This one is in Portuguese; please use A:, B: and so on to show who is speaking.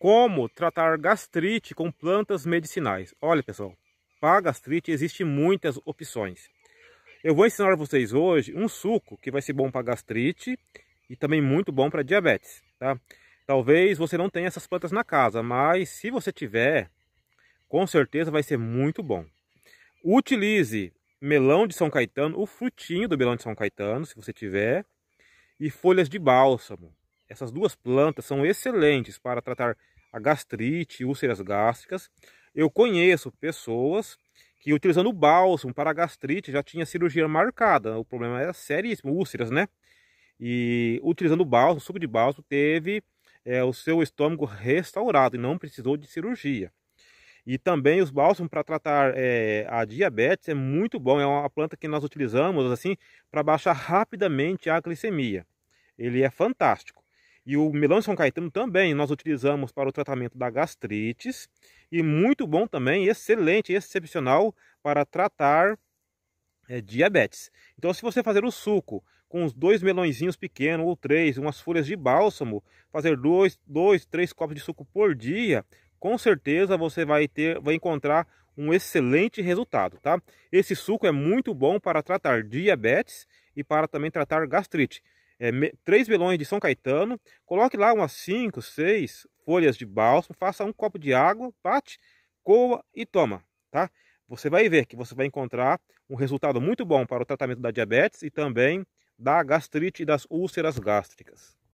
A: Como tratar gastrite com plantas medicinais? Olha pessoal, para gastrite existem muitas opções. Eu vou ensinar vocês hoje um suco que vai ser bom para gastrite e também muito bom para diabetes, tá? Talvez você não tenha essas plantas na casa, mas se você tiver, com certeza vai ser muito bom. Utilize melão de São Caetano, o frutinho do melão de São Caetano, se você tiver, e folhas de bálsamo. Essas duas plantas são excelentes para tratar a gastrite, úlceras gástricas. Eu conheço pessoas que utilizando o bálsamo para gastrite já tinha cirurgia marcada. O problema era seríssimo, úlceras, né? E utilizando o bálsamo, suco de bálsamo, teve é, o seu estômago restaurado e não precisou de cirurgia. E também os bálsamos para tratar é, a diabetes é muito bom. É uma planta que nós utilizamos assim para baixar rapidamente a glicemia. Ele é fantástico. E o melão de São Caetano também nós utilizamos para o tratamento da gastrite E muito bom também, excelente, excepcional para tratar é, diabetes. Então, se você fazer o suco com os dois melõezinhos pequenos ou três, umas folhas de bálsamo, fazer dois, dois, três copos de suco por dia, com certeza você vai ter, vai encontrar um excelente resultado, tá? Esse suco é muito bom para tratar diabetes e para também tratar gastrite é, três melões de São Caetano, coloque lá umas 5, 6 folhas de bálsamo, faça um copo de água, bate, coa e toma, tá? Você vai ver que você vai encontrar um resultado muito bom para o tratamento da diabetes e também da gastrite e das úlceras gástricas.